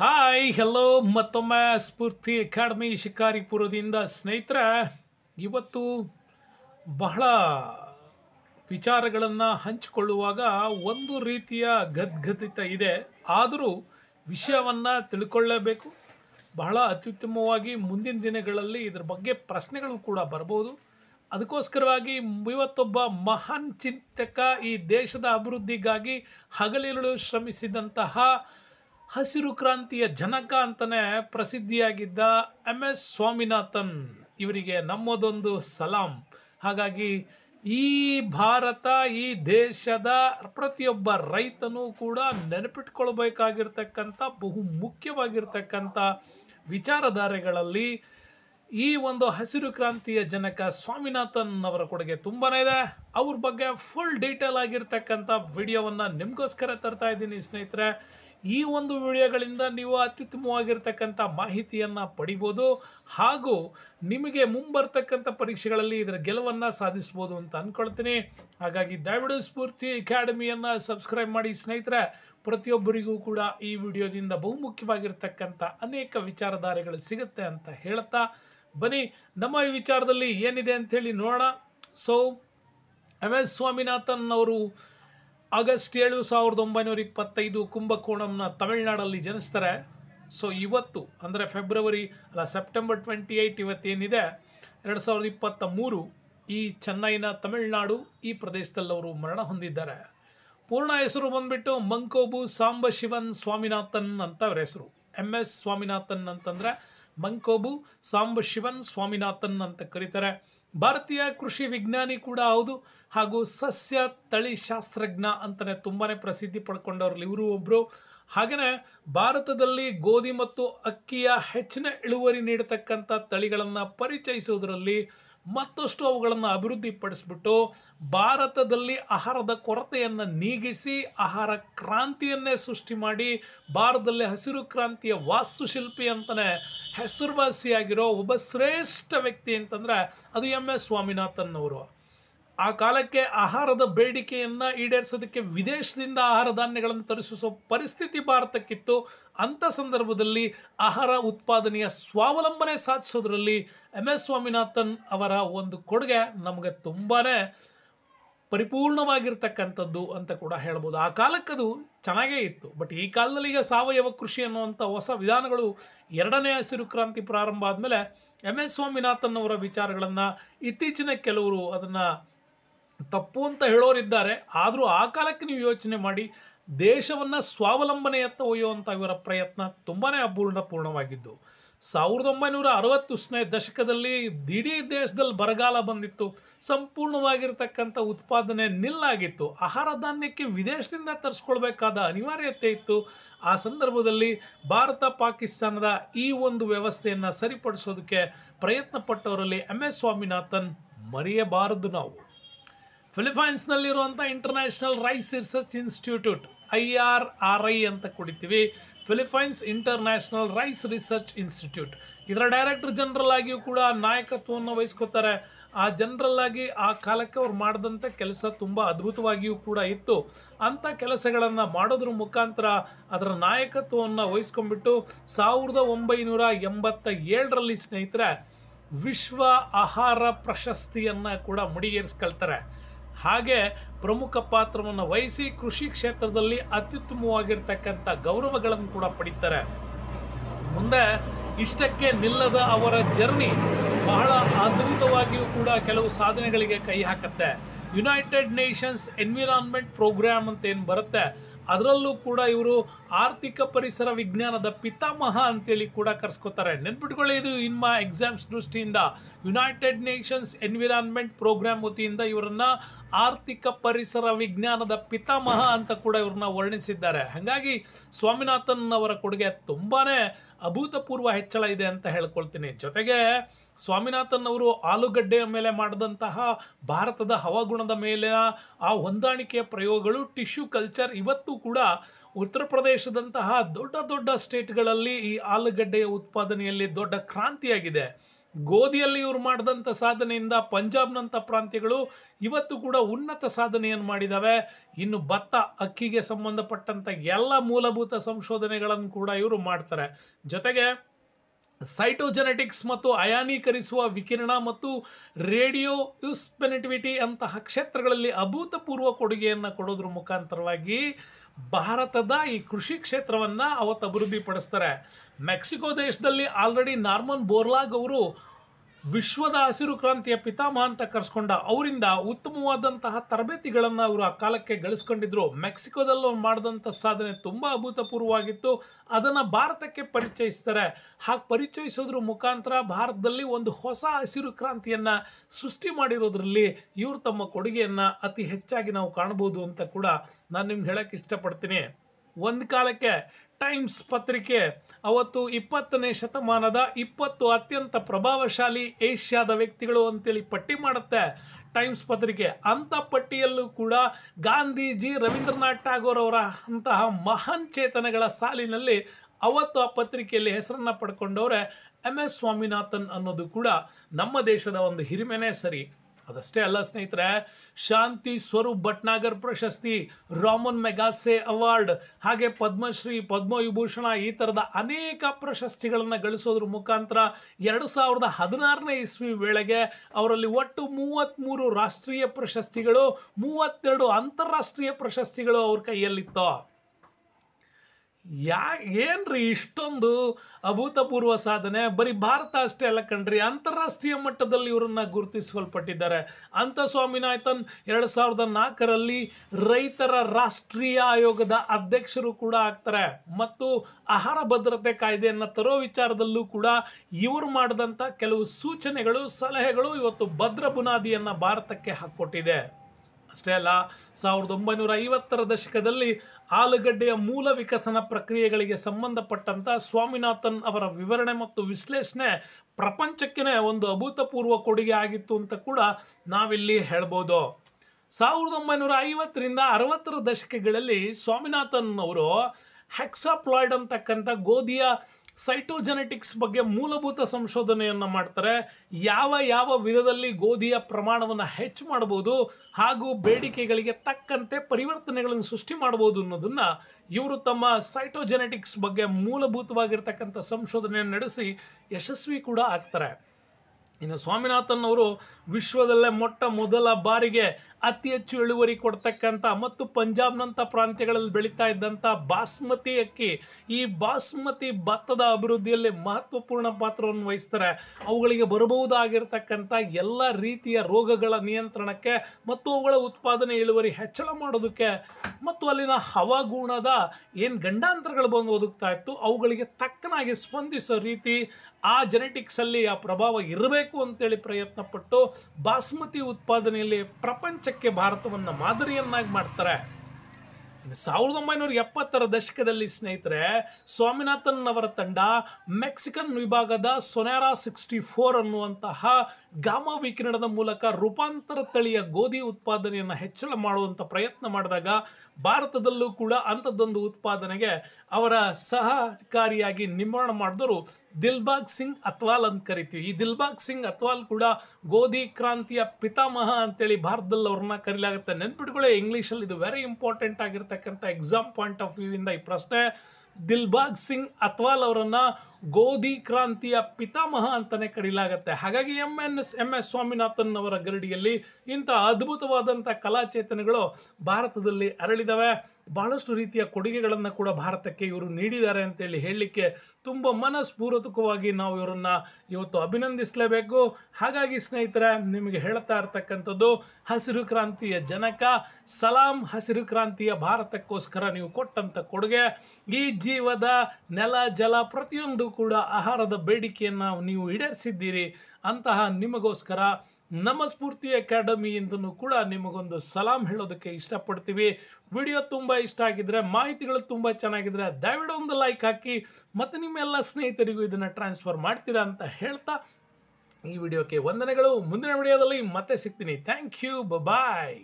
hi hello ಮತ್ತೊಮ್ಮೆ ಸ್ಫೂರ್ತಿ academy ಶಿಕಾರಿಪುರದಿಂದ ಸ್ನೇಹಿತರ ಇವತ್ತು ಬಹಳ ವಿಚಾರಗಳನ್ನು ಹಂಚಿಕೊಳ್ಳುವಾಗ ಒಂದು ರೀತಿಯ ಗದ್ಗದಿತ ಇದೆ ಆದರೂ ವಿಷಯವನ್ನು ತಿಳ್ಕೊಳ್ಳಬೇಕು ಬಹಳ ಅತ್ಯುತ್ತಮವಾಗಿ ಮುಂದಿನ ದಿನಗಳಲ್ಲಿ ಇದರ ಬಗ್ಗೆ ಪ್ರಶ್ನೆಗಳು ಕೂಡ ಬರ್ಬೋದು ಅದಕ್ಕೋಸ್ಕರವಾಗಿ ಇವತ್ತೊಬ್ಬ ಮಹಾನ್ ಚಿಂತಕ ಈ ದೇಶದ ಅಭಿವೃದ್ಧಿಗಾಗಿ ಹಗಲಿರುಳು ಶ್ರಮಿಸಿದಂತಹ ಹಸಿರು ಕ್ರಾಂತಿಯ ಜನಕ ಅಂತಲೇ ಪ್ರಸಿದ್ಧಿಯಾಗಿದ್ದ ಎಮ್ ಎಸ್ ಸ್ವಾಮಿನಾಥನ್ ಇವರಿಗೆ ನಮ್ಮದೊಂದು ಸಲಾಂ ಹಾಗಾಗಿ ಈ ಭಾರತ ಈ ದೇಶದ ಪ್ರತಿಯೊಬ್ಬ ರೈತನೂ ಕೂಡ ನೆನಪಿಟ್ಕೊಳ್ಬೇಕಾಗಿರ್ತಕ್ಕಂಥ ಬಹು ಮುಖ್ಯವಾಗಿರ್ತಕ್ಕಂಥ ವಿಚಾರಧಾರೆಗಳಲ್ಲಿ ಈ ಒಂದು ಹಸಿರು ಕ್ರಾಂತಿಯ ಜನಕ ಸ್ವಾಮಿನಾಥನ್ ಅವರ ಕೊಡುಗೆ ತುಂಬಾ ಇದೆ ಅವ್ರ ಬಗ್ಗೆ ಫುಲ್ ಡೀಟೇಲ್ ಆಗಿರ್ತಕ್ಕಂಥ ವಿಡಿಯೋವನ್ನು ನಿಮಗೋಸ್ಕರ ತರ್ತಾ ಇದ್ದೀನಿ ಸ್ನೇಹಿತರೆ ಈ ಒಂದು ವಿಡಿಯೋಗಳಿಂದ ನೀವು ಅತ್ಯುತ್ತಮವಾಗಿರ್ತಕ್ಕಂಥ ಮಾಹಿತಿಯನ್ನು ಪಡಿಬೋದು ಹಾಗೂ ನಿಮಗೆ ಮುಂಬರ್ತಕ್ಕಂಥ ಪರೀಕ್ಷೆಗಳಲ್ಲಿ ಇದರ ಗೆಲುವನ್ನು ಸಾಧಿಸ್ಬೋದು ಅಂತ ಅಂದ್ಕೊಳ್ತೀನಿ ಹಾಗಾಗಿ ದಯವಿಡು ಸ್ಫೂರ್ತಿ ಅಕಾಡೆಮಿಯನ್ನು ಸಬ್ಸ್ಕ್ರೈಬ್ ಮಾಡಿ ಸ್ನೇಹಿತರೆ ಪ್ರತಿಯೊಬ್ಬರಿಗೂ ಕೂಡ ಈ ವಿಡಿಯೋದಿಂದ ಬಹುಮುಖ್ಯವಾಗಿರ್ತಕ್ಕಂಥ ಅನೇಕ ವಿಚಾರಧಾರೆಗಳು ಸಿಗುತ್ತೆ ಅಂತ ಹೇಳ್ತಾ ಬನ್ನಿ ನಮ್ಮ ಈ ವಿಚಾರದಲ್ಲಿ ಏನಿದೆ ಅಂಥೇಳಿ ನೋಡೋಣ ಸೊ ಎಮ್ ಎಸ್ ಸ್ವಾಮಿನಾಥನ್ ಅವರು ಆಗಸ್ಟ್ ಏಳು ಸಾವಿರದ ಒಂಬೈನೂರ ಇಪ್ಪತ್ತೈದು ಕುಂಭಕೋಣಂನ ತಮಿಳ್ನಾಡಲ್ಲಿ ಜನಿಸ್ತಾರೆ ಸೊ ಇವತ್ತು ಅಂದರೆ ಫೆಬ್ರವರಿ ಅಲ್ಲ ಸೆಪ್ಟೆಂಬರ್ ಟ್ವೆಂಟಿ ಏಯ್ಟ್ ಇವತ್ತೇನಿದೆ ಎರಡು ಸಾವಿರದ ಇಪ್ಪತ್ತ ಮೂರು ಈ ಚೆನ್ನೈನ ತಮಿಳ್ನಾಡು ಈ ಪ್ರದೇಶದಲ್ಲಿ ಅವರು ಮರಣ ಹೊಂದಿದ್ದಾರೆ ಪೂರ್ಣ ಹೆಸರು ಬಂದ್ಬಿಟ್ಟು ಮಂಕೋಬು ಸಾಂಬಶಿವನ್ ಸ್ವಾಮಿನಾಥನ್ ಅಂತ ಅವರ ಹೆಸರು ಎಮ್ ಎಸ್ ಸ್ವಾಮಿನಾಥನ್ ಅಂತಂದರೆ ಮಂಕೋಬು ಸಾಂಬ ಶಿವನ್ ಸ್ವಾಮಿನಾಥನ್ ಅಂತ ಕರೀತಾರೆ ಭಾರತೀಯ ಕೃಷಿ ವಿಜ್ಞಾನಿ ಕೂಡ ಹೌದು ಹಾಗೂ ಸಸ್ಯ ತಳಿ ಶಾಸ್ತ್ರಜ್ಞ ಅಂತಲೇ ತುಂಬಾ ಪ್ರಸಿದ್ಧಿ ಪಡ್ಕೊಂಡವ್ರಲ್ಲಿ ಇವರು ಒಬ್ಬರು ಹಾಗೆಯೇ ಭಾರತದಲ್ಲಿ ಗೋಧಿ ಮತ್ತು ಅಕ್ಕಿಯ ಹೆಚ್ಚಿನ ಇಳುವರಿ ನೀಡತಕ್ಕಂಥ ತಳಿಗಳನ್ನು ಪರಿಚಯಿಸುವುದರಲ್ಲಿ ಮತ್ತಷ್ಟು ಅವುಗಳನ್ನು ಅಭಿವೃದ್ಧಿಪಡಿಸ್ಬಿಟ್ಟು ಭಾರತದಲ್ಲಿ ಆಹಾರದ ಕೊರತೆಯನ್ನು ನೀಗಿಸಿ ಆಹಾರ ಕ್ರಾಂತಿಯನ್ನೇ ಸೃಷ್ಟಿ ಮಾಡಿ ಭಾರತದಲ್ಲಿ ಹಸಿರು ಕ್ರಾಂತಿಯ ವಾಸ್ತುಶಿಲ್ಪಿ ಅಂತಲೇ ಹೆಸರುವಾಸಿಯಾಗಿರೋ ಒಬ್ಬ ಶ್ರೇಷ್ಠ ವ್ಯಕ್ತಿ ಅಂತಂದರೆ ಅದು ಎಮ್ ಎಸ್ ಸ್ವಾಮಿನಾಥನ್ ಅವರು ಆ ಕಾಲಕ್ಕೆ ಆಹಾರದ ಬೇಡಿಕೆಯನ್ನು ಈಡೇರಿಸೋದಕ್ಕೆ ವಿದೇಶದಿಂದ ಆಹಾರ ಧಾನ್ಯಗಳನ್ನು ತರಿಸುವ ಪರಿಸ್ಥಿತಿ ಭಾರತಕ್ಕಿತ್ತು ಅಂಥ ಸಂದರ್ಭದಲ್ಲಿ ಆಹಾರ ಉತ್ಪಾದನೆಯ ಸ್ವಾವಲಂಬನೆ ಸಾಧಿಸೋದ್ರಲ್ಲಿ ಎಮ್ ಎಸ್ ಸ್ವಾಮಿನಾಥನ್ ಅವರ ಒಂದು ಕೊಡುಗೆ ನಮಗೆ ತುಂಬಾ ಪರಿಪೂರ್ಣವಾಗಿರ್ತಕ್ಕಂಥದ್ದು ಅಂತ ಕೂಡ ಹೇಳ್ಬೋದು ಆ ಕಾಲಕ್ಕದು ಚೆನ್ನಾಗೇ ಇತ್ತು ಬಟ್ ಈ ಕಾಲದಲ್ಲಿ ಈಗ ಸಾವಯವ ಕೃಷಿ ಅನ್ನುವಂಥ ಹೊಸ ವಿಧಾನಗಳು ಎರಡನೇ ಹಸಿರು ಕ್ರಾಂತಿ ಪ್ರಾರಂಭ ಆದಮೇಲೆ ಎಮ್ ಎಸ್ ಸ್ವಾಮಿನಾಥನ್ ಅವರ ವಿಚಾರಗಳನ್ನು ಇತ್ತೀಚಿನ ಕೆಲವರು ಅದನ್ನು ತಪ್ಪು ಅಂತ ಹೇಳೋರಿದ್ದಾರೆ ಆದರೂ ಆ ಕಾಲಕ್ಕೆ ನೀವು ಯೋಚನೆ ಮಾಡಿ ದೇಶವನ್ನು ಸ್ವಾವಲಂಬನೆಯತ್ತ ಒಯ್ಯುವಂಥ ಇವರ ಪ್ರಯತ್ನ ತುಂಬಾ ಅಪೂರ್ಣಪೂರ್ಣವಾಗಿದ್ದು ಸಾವಿರದ ಒಂಬೈನೂರ ಅರವತ್ತನೇ ದಶಕದಲ್ಲಿ ಇಡೀ ದೇಶದಲ್ಲಿ ಬರಗಾಲ ಬಂದಿತ್ತು ಸಂಪೂರ್ಣವಾಗಿರ್ತಕ್ಕಂಥ ಉತ್ಪಾದನೆ ನಿಲ್ಲಾಗಿತ್ತು ಆಹಾರ ಧಾನ್ಯಕ್ಕೆ ವಿದೇಶದಿಂದ ತರಿಸ್ಕೊಳ್ಬೇಕಾದ ಅನಿವಾರ್ಯತೆ ಇತ್ತು ಆ ಸಂದರ್ಭದಲ್ಲಿ ಭಾರತ ಪಾಕಿಸ್ತಾನದ ಈ ಒಂದು ವ್ಯವಸ್ಥೆಯನ್ನು ಸರಿಪಡಿಸೋದಕ್ಕೆ ಪ್ರಯತ್ನಪಟ್ಟವರಲ್ಲಿ ಎಮ್ ಎಸ್ ಸ್ವಾಮಿನಾಥನ್ ಮರೆಯಬಾರದು ನಾವು ಫಿಲಿಪೈನ್ಸ್ನಲ್ಲಿರುವಂಥ International Rice Research Institute I R R I ಅಂತ ಕೊಡಿತೀವಿ Philippines International Rice Research Institute ಇದರ ಡೈರೆಕ್ಟರ್ ಜನರಲ್ ಆಗಿಯೂ ಕೂಡ ನಾಯಕತ್ವವನ್ನು ವಹಿಸ್ಕೋತಾರೆ ಆ ಜನರಲ್ ಆಗಿ ಆ ಕಾಲಕ್ಕೆ ಅವ್ರು ಮಾಡಿದಂಥ ಕೆಲಸ ತುಂಬ ಅದ್ಭುತವಾಗಿಯೂ ಕೂಡ ಇತ್ತು ಅಂಥ ಕೆಲಸಗಳನ್ನು ಮಾಡೋದ್ರ ಮುಖಾಂತರ ಅದರ ನಾಯಕತ್ವವನ್ನು ವಹಿಸ್ಕೊಂಡ್ಬಿಟ್ಟು ಸಾವಿರದ ಒಂಬೈನೂರ ಎಂಬತ್ತ ಏಳರಲ್ಲಿ ಸ್ನೇಹಿತರೆ ವಿಶ್ವ ಆಹಾರ ಪ್ರಶಸ್ತಿಯನ್ನು ಕೂಡ ಮುಡಿಗೇರಿಸ್ಕೊಳ್ತಾರೆ ಹಾಗೆ ಪ್ರಮುಖ ಪಾತ್ರವನ್ನು ವಹಿಸಿ ಕೃಷಿ ಕ್ಷೇತ್ರದಲ್ಲಿ ಅತ್ಯುತ್ತಮವಾಗಿರ್ತಕ್ಕಂಥ ಗೌರವಗಳನ್ನು ಕೂಡ ಪಡಿತಾರೆ ಮುಂದೆ ಇಷ್ಟಕ್ಕೆ ನಿಲ್ಲದ ಅವರ ಜರ್ನಿ ಬಹಳ ಅದ್ಭುತವಾಗಿಯೂ ಕೂಡ ಕೆಲವು ಸಾಧನೆಗಳಿಗೆ ಕೈ ಹಾಕುತ್ತೆ ಯುನೈಟೆಡ್ ನೇಷನ್ಸ್ ಎನ್ವಿರಾನ್ಮೆಂಟ್ ಪ್ರೋಗ್ರಾಮ್ ಅಂತ ಏನು ಬರುತ್ತೆ ಅದರಲ್ಲೂ ಕೂಡ ಇವರು ಆರ್ಥಿಕ ಪರಿಸರ ವಿಜ್ಞಾನದ ಪಿತಾಮಹ ಅಂತೇಳಿ ಕೂಡ ಕರೆಸ್ಕೋತಾರೆ ನೆನ್ಪಿಟ್ಕೊಳ್ಳಿ ಇದು ಇನ್ಮ ಎಕ್ಸಾಮ್ಸ್ ದೃಷ್ಟಿಯಿಂದ ಯುನೈಟೆಡ್ ನೇಷನ್ಸ್ ಎನ್ವಿರಾನ್ಮೆಂಟ್ ಪ್ರೋಗ್ರಾಮ್ ವತಿಯಿಂದ ಇವರನ್ನು ಆರ್ಥಿಕ ಪರಿಸರ ವಿಜ್ಞಾನದ ಪಿತಾಮಹ ಅಂತ ಕೂಡ ಇವ್ರನ್ನ ವರ್ಣಿಸಿದ್ದಾರೆ ಹಾಗಾಗಿ ಸ್ವಾಮಿನಾಥನ್ ಅವರ ಕೊಡುಗೆ ತುಂಬಾ ಅಭೂತಪೂರ್ವ ಹೆಚ್ಚಳ ಇದೆ ಅಂತ ಹೇಳ್ಕೊಳ್ತೀನಿ ಜೊತೆಗೆ ಸ್ವಾಮಿನಾಥನ್ ಅವರು ಆಲೂಗಡ್ಡೆಯ ಮೇಲೆ ಮಾಡಿದಂತಹ ಭಾರತದ ಹವಾಗುಣದ ಮೇಲೆ ಆ ಹೊಂದಾಣಿಕೆಯ ಪ್ರಯೋಗಗಳು ಟಿಶ್ಯೂ ಕಲ್ಚರ್ ಇವತ್ತು ಕೂಡ ಉತ್ತರ ಪ್ರದೇಶದಂತಹ ದೊಡ್ಡ ದೊಡ್ಡ ಸ್ಟೇಟ್ಗಳಲ್ಲಿ ಈ ಆಲೂಗಡ್ಡೆಯ ಉತ್ಪಾದನೆಯಲ್ಲಿ ದೊಡ್ಡ ಕ್ರಾಂತಿಯಾಗಿದೆ ಗೋಧಿಯಲ್ಲಿ ಇವರು ಮಾಡಿದಂಥ ಸಾಧನೆಯಿಂದ ಪಂಜಾಬ್ನಂಥ ಪ್ರಾಂತ್ಯಗಳು ಇವತ್ತು ಕೂಡ ಉನ್ನತ ಸಾಧನೆಯನ್ನು ಮಾಡಿದ್ದಾವೆ ಇನ್ನು ಭತ್ತ ಅಕ್ಕಿಗೆ ಸಂಬಂಧಪಟ್ಟಂಥ ಎಲ್ಲ ಮೂಲಭೂತ ಸಂಶೋಧನೆಗಳನ್ನು ಕೂಡ ಇವರು ಮಾಡ್ತಾರೆ ಜೊತೆಗೆ ಸೈಟೋಜೆನೆಟಿಕ್ಸ್ ಮತ್ತು ಅಯಾನೀಕರಿಸುವ ವಿಕಿರಣ ಮತ್ತು ರೇಡಿಯೋ ಯುಸ್ಪೆನೆಟಿವಿಟಿ ಅಂತಹ ಕ್ಷೇತ್ರಗಳಲ್ಲಿ ಅಭೂತಪೂರ್ವ ಕೊಡುಗೆಯನ್ನು ಕೊಡೋದ್ರ ಮುಖಾಂತರವಾಗಿ ಭಾರತದ ಈ ಕೃಷಿ ಕ್ಷೇತ್ರವನ್ನು ಅವತ್ತು ಅಭಿವೃದ್ಧಿಪಡಿಸ್ತಾರೆ ಮೆಕ್ಸಿಕೋ ದೇಶದಲ್ಲಿ ಆಲ್ರೆಡಿ ನಾರ್ಮನ್ ಬೋರ್ಲಾಗ್ ಅವರು ವಿಶ್ವದ ಹಸಿರು ಕ್ರಾಂತಿಯ ಪಿತಾಮಹ ಅಂತ ಕರ್ಸ್ಕೊಂಡ ಅವರಿಂದ ಉತ್ತಮವಾದಂತಹ ತರಬೇತಿಗಳನ್ನು ಅವರು ಆ ಕಾಲಕ್ಕೆ ಗಳಿಸ್ಕೊಂಡಿದ್ರು ಮೆಕ್ಸಿಕೋದಲ್ಲೂ ಮಾಡಿದಂಥ ಸಾಧನೆ ತುಂಬ ಅಭೂತಪೂರ್ವವಾಗಿತ್ತು ಅದನ್ನು ಭಾರತಕ್ಕೆ ಪರಿಚಯಿಸ್ತಾರೆ ಹಾಗೆ ಪರಿಚಯಿಸೋದ್ರ ಮುಖಾಂತರ ಭಾರತದಲ್ಲಿ ಒಂದು ಹೊಸ ಹಸಿರು ಕ್ರಾಂತಿಯನ್ನು ಸೃಷ್ಟಿ ಮಾಡಿರೋದ್ರಲ್ಲಿ ಇವರು ತಮ್ಮ ಕೊಡುಗೆಯನ್ನು ಅತಿ ಹೆಚ್ಚಾಗಿ ನಾವು ಕಾಣ್ಬೋದು ಅಂತ ಕೂಡ ನಾನು ನಿಮ್ಗೆ ಹೇಳೋಕ್ಕೆ ಇಷ್ಟಪಡ್ತೀನಿ ಒಂದು ಕಾಲಕ್ಕೆ ಟೈಮ್ಸ್ ಪತ್ರಿಕೆ ಅವತ್ತು ಇಪ್ಪತ್ತನೇ ಶತಮಾನದ ಇಪ್ಪತ್ತು ಅತ್ಯಂತ ಪ್ರಭಾವಶಾಲಿ ಏಷ್ಯಾದ ವ್ಯಕ್ತಿಗಳು ಅಂತೇಳಿ ಪಟ್ಟಿ ಮಾಡುತ್ತೆ ಟೈಮ್ಸ್ ಪತ್ರಿಕೆ ಅಂಥ ಪಟ್ಟಿಯಲ್ಲೂ ಕೂಡ ಗಾಂಧೀಜಿ ರವೀಂದ್ರನಾಥ್ ಟಾಗೋರ್ ಅವರ ಅಂತಹ ಮಹಾನ್ ಚೇತನಗಳ ಸಾಲಿನಲ್ಲಿ ಅವತ್ತು ಆ ಪತ್ರಿಕೆಯಲ್ಲಿ ಹೆಸರನ್ನು ಪಡ್ಕೊಂಡವ್ರೆ ಎಮ್ ಎಸ್ ಸ್ವಾಮಿನಾಥನ್ ಅನ್ನೋದು ಕೂಡ ನಮ್ಮ ದೇಶದ ಒಂದು ಹಿರಿಮೆನೇ ಸರಿ ಅದಷ್ಟೇ ಅಲ್ಲ ಸ್ನೇಹಿತರೆ ಶಾಂತಿ ಸ್ವರೂಪ್ ಭಟ್ನಾಗರ್ ಪ್ರಶಸ್ತಿ ರಾಮನ್ ಮೆಗಾಸೆ ಅವಾರ್ಡ್ ಹಾಗೆ ಪದ್ಮಶ್ರೀ ಪದ್ಮವಿಭೂಷಣ ಈ ಥರದ ಅನೇಕ ಪ್ರಶಸ್ತಿಗಳನ್ನು ಗಳಿಸೋದ್ರ ಮುಖಾಂತರ ಎರಡು ಸಾವಿರದ ಹದಿನಾರನೇ ಇಸ್ವಿ ವೇಳೆಗೆ ಅವರಲ್ಲಿ ಒಟ್ಟು ಮೂವತ್ತ್ಮೂರು ರಾಷ್ಟ್ರೀಯ ಪ್ರಶಸ್ತಿಗಳು ಮೂವತ್ತೆರಡು ಅಂತಾರಾಷ್ಟ್ರೀಯ ಪ್ರಶಸ್ತಿಗಳು ಅವ್ರ ಕೈಯಲ್ಲಿತ್ತು ಯಾ ಏನ್ರಿ ಇಷ್ಟೊಂದು ಅಭೂತಪೂರ್ವ ಸಾಧನೆ ಬರೀ ಭಾರತ ಅಷ್ಟೇ ಅಲ್ಲ ಕಣ್ರಿ ಅಂತಾರಾಷ್ಟ್ರೀಯ ಮಟ್ಟದಲ್ಲಿ ಇವರನ್ನ ಗುರುತಿಸಲ್ಪಟ್ಟಿದ್ದಾರೆ ಅಂತ ಸ್ವಾಮಿನಾಥನ್ ಎರಡು ಸಾವಿರದ ನಾಲ್ಕರಲ್ಲಿ ರೈತರ ರಾಷ್ಟ್ರೀಯ ಆಯೋಗದ ಅಧ್ಯಕ್ಷರು ಕೂಡ ಆಗ್ತಾರೆ ಮತ್ತು ಆಹಾರ ಭದ್ರತೆ ಕಾಯ್ದೆಯನ್ನು ತರೋ ವಿಚಾರದಲ್ಲೂ ಕೂಡ ಇವರು ಮಾಡಿದಂಥ ಕೆಲವು ಸೂಚನೆಗಳು ಸಲಹೆಗಳು ಇವತ್ತು ಭದ್ರ ಬುನಾದಿಯನ್ನು ಭಾರತಕ್ಕೆ ಹಾಕ್ಕೊಟ್ಟಿದೆ ಅಷ್ಟೇ ಅಲ್ಲ ಸಾವಿರದ ಒಂಬೈನೂರ ಐವತ್ತರ ದಶಕದಲ್ಲಿ ಆಲೂಗಡ್ಡೆಯ ಮೂಲ ವಿಕಸನ ಪ್ರಕ್ರಿಯೆಗಳಿಗೆ ಸಂಬಂಧಪಟ್ಟಂಥ ಸ್ವಾಮಿನಾಥನ್ ಅವರ ವಿವರಣೆ ಮತ್ತು ವಿಶ್ಲೇಷಣೆ ಪ್ರಪಂಚಕ್ಕೇ ಒಂದು ಅಭೂತಪೂರ್ವ ಕೊಡುಗೆ ಆಗಿತ್ತು ಅಂತ ಕೂಡ ನಾವಿಲ್ಲಿ ಹೇಳ್ಬೋದು ಸಾವಿರದ ಒಂಬೈನೂರ ಐವತ್ತರಿಂದ ಅರವತ್ತರ ದಶಕಗಳಲ್ಲಿ ಸ್ವಾಮಿನಾಥನ್ ಅವರು ಹೆಕ್ಸಾಪ್ಲಾಯ್ಡ್ ಅಂತಕ್ಕಂಥ ಗೋಧಿಯ ಸೈಟೋಜೆನೆಟಿಕ್ಸ್ ಬಗ್ಗೆ ಮೂಲಭೂತ ಸಂಶೋಧನೆಯನ್ನು ಮಾಡ್ತಾರೆ ಯಾವ ಯಾವ ವಿಧದಲ್ಲಿ ಗೋಧಿಯ ಪ್ರಮಾಣವನ್ನು ಹೆಚ್ಚು ಮಾಡ್ಬೋದು ಹಾಗೂ ಬೇಡಿಕೆಗಳಿಗೆ ತಕ್ಕಂತೆ ಪರಿವರ್ತನೆಗಳನ್ನು ಸೃಷ್ಟಿ ಮಾಡ್ಬೋದು ಅನ್ನೋದನ್ನು ಇವರು ತಮ್ಮ ಸೈಟೋಜೆನೆಟಿಕ್ಸ್ ಬಗ್ಗೆ ಮೂಲಭೂತವಾಗಿರ್ತಕ್ಕಂಥ ಸಂಶೋಧನೆಯನ್ನು ನಡೆಸಿ ಯಶಸ್ವಿ ಕೂಡ ಆಗ್ತಾರೆ ಇನ್ನು ಸ್ವಾಮಿನಾಥನ್ ಅವರು ವಿಶ್ವದಲ್ಲೇ ಮೊಟ್ಟ ಮೊದಲ ಬಾರಿಗೆ ಅತಿ ಹೆಚ್ಚು ಇಳುವರಿ ಕೊಡ್ತಕ್ಕಂಥ ಮತ್ತು ಪಂಜಾಬ್ನಂಥ ಪ್ರಾಂತ್ಯಗಳಲ್ಲಿ ಬೆಳೀತಾ ಇದ್ದಂಥ ಬಾಸ್ಮತಿ ಅಕ್ಕಿ ಈ ಬಾಸ್ಮತಿ ಭತ್ತದ ಅಭಿವೃದ್ಧಿಯಲ್ಲಿ ಮಹತ್ವಪೂರ್ಣ ಪಾತ್ರವನ್ನು ವಹಿಸ್ತಾರೆ ಅವುಗಳಿಗೆ ಬರಬಹುದಾಗಿರ್ತಕ್ಕಂಥ ಎಲ್ಲ ರೀತಿಯ ರೋಗಗಳ ನಿಯಂತ್ರಣಕ್ಕೆ ಮತ್ತು ಅವುಗಳ ಉತ್ಪಾದನೆ ಇಳುವರಿ ಹೆಚ್ಚಳ ಮಾಡೋದಕ್ಕೆ ಮತ್ತು ಅಲ್ಲಿನ ಹವಾಗುಣದ ಏನು ಗಂಡಾಂತರಗಳು ಬಂದು ಒದಗ್ತಾ ಇತ್ತು ಅವುಗಳಿಗೆ ತಕ್ಕನಾಗಿ ಸ್ಪಂದಿಸೋ ರೀತಿ ಆ ಜೆನೆಟಿಕ್ಸಲ್ಲಿ ಆ ಪ್ರಭಾವ ಇರಬೇಕು ಅಂತೇಳಿ ಪ್ರಯತ್ನಪಟ್ಟು ಬಾಸ್ಮತಿ ಉತ್ಪಾದನೆಯಲ್ಲಿ ಪ್ರಪಂಚ ದೇಶಕ್ಕೆ ಭಾರತವನ್ನು ಮಾದರಿಯನ್ನಾಗಿ ಮಾಡ್ತಾರೆ ಸಾವಿರದ ಒಂಬೈನೂರ ಎಪ್ಪತ್ತರ ದಶಕದಲ್ಲಿ ಸ್ನೇಹಿತರೆ ಸ್ವಾಮಿನಾಥನ್ ಅವರ ತಂಡ ಮೆಕ್ಸಿಕನ್ ವಿಭಾಗದ ಸೊನೆರಾ ಸಿಕ್ಸ್ಟಿ ಫೋರ್ ಅನ್ನುವಂತಹ ಗಾಮ ವಿಕಿರಣದ ಮೂಲಕ ರೂಪಾಂತರ ತಳಿಯ ಗೋಧಿ ಉತ್ಪಾದನೆಯನ್ನು ಹೆಚ್ಚಳ ಮಾಡುವಂಥ ಪ್ರಯತ್ನ ಮಾಡಿದಾಗ ಭಾರತದಲ್ಲೂ ಕೂಡ ಅಂಥದ್ದೊಂದು ಉತ್ಪಾದನೆಗೆ ಅವರ ಸಹಕಾರಿಯಾಗಿ ನಿರ್ಮಾಣ ಮಾಡಿದವರು ದಿಲ್ಬಾಗ್ ಸಿಂಗ್ ಅತ್ವಾಲ್ ಅಂತ ಕರಿತೀವಿ ಈ ದಿಲ್ಬಾಗ್ ಸಿಂಗ್ ಅತ್ವಾಲ್ ಕೂಡ ಗೋಧಿ ಕ್ರಾಂತಿಯ ಪಿತಾಮಹ ಅಂತೇಳಿ ಭಾರತದಲ್ಲಿ ಅವ್ರನ್ನ ಕರೀಲಾಗುತ್ತೆ ನೆನ್ಪಿಟ್ಕೊಳ್ಳಿ ಇಂಗ್ಲೀಷಲ್ಲಿ ಇದು ವೆರಿ ಇಂಪಾರ್ಟೆಂಟ್ ಆಗಿರ್ತಕ್ಕಂಥ ಎಕ್ಸಾಮ್ ಪಾಯಿಂಟ್ ಆಫ್ ವ್ಯೂ ಇಂದ ಈ ಪ್ರಶ್ನೆ ದಿಲ್ಬಾಗ್ ಸಿಂಗ್ ಅತ್ವಾಲ್ ಅವರನ್ನು ಗೋಧಿ ಕ್ರಾಂತಿಯ ಪಿತಾಮಹ ಅಂತಲೇ ಕರೀಲಾಗತ್ತೆ ಹಾಗಾಗಿ M N S M S Swaminathan ಅವರ ಗರಡಿಯಲ್ಲಿ ಇಂಥ ಅದ್ಭುತವಾದಂಥ ಕಲಾಚೇತನಗಳು ಭಾರತದಲ್ಲಿ ಅರಳಿದವೆ ಬಹಳಷ್ಟು ರೀತಿಯ ಕೊಡುಗೆಗಳನ್ನು ಕೂಡ ಭಾರತಕ್ಕೆ ಇವರು ನೀಡಿದ್ದಾರೆ ಅಂತೇಳಿ ಹೇಳಲಿಕ್ಕೆ ತುಂಬ ಮನಸ್ಪೂರ್ವಕವಾಗಿ ನಾವು ಇವರನ್ನು ಇವತ್ತು ಅಭಿನಂದಿಸಲೇಬೇಕು ಹಾಗಾಗಿ ಸ್ನೇಹಿತರೆ ನಿಮಗೆ ಹೇಳ್ತಾ ಇರ್ತಕ್ಕಂಥದ್ದು ಹಸಿರು ಕ್ರಾಂತಿಯ ಜನಕ ಸಲಾಂ ಹಸಿರು ಕ್ರಾಂತಿಯ ಭಾರತಕ್ಕೋಸ್ಕರ ನೀವು ಕೊಟ್ಟಂಥ ಕೊಡುಗೆ ಈ ಜೀವದ ನೆಲ ಜಲ ಪ್ರತಿಯೊಂದು ಕೂಡ ಆಹಾರದ ಬೇಡಿಕೆಯನ್ನು ನೀವು ಈಡೇರಿಸಿದ್ದೀರಿ ಅಂತಹ ನಿಮಗೋಸ್ಕರ ನಮ್ಮ ಸ್ಫೂರ್ತಿ ಅಕಾಡೆಮಿ ಎಂದು ಕೂಡ ನಿಮಗೊಂದು ಸಲಾಂ ಹೇಳೋದಕ್ಕೆ ಇಷ್ಟಪಡ್ತೀವಿ ವಿಡಿಯೋ ತುಂಬ ಇಷ್ಟ ಆಗಿದ್ರೆ ಮಾಹಿತಿಗಳು ತುಂಬ ಚೆನ್ನಾಗಿದ್ರೆ ದಯವಿಟ್ಟು ಒಂದು ಲೈಕ್ ಹಾಕಿ ಮತ್ತು ನಿಮ್ಮೆಲ್ಲ ಸ್ನೇಹಿತರಿಗೂ ಇದನ್ನು ಟ್ರಾನ್ಸ್ಫರ್ ಮಾಡ್ತೀರಾ ಅಂತ ಹೇಳ್ತಾ ಈ ವಿಡಿಯೋಕ್ಕೆ ವಂದನೆಗಳು ಮುಂದಿನ ವಿಡಿಯೋದಲ್ಲಿ ಮತ್ತೆ ಸಿಗ್ತೀನಿ ಥ್ಯಾಂಕ್ ಯು ಬಾಯ್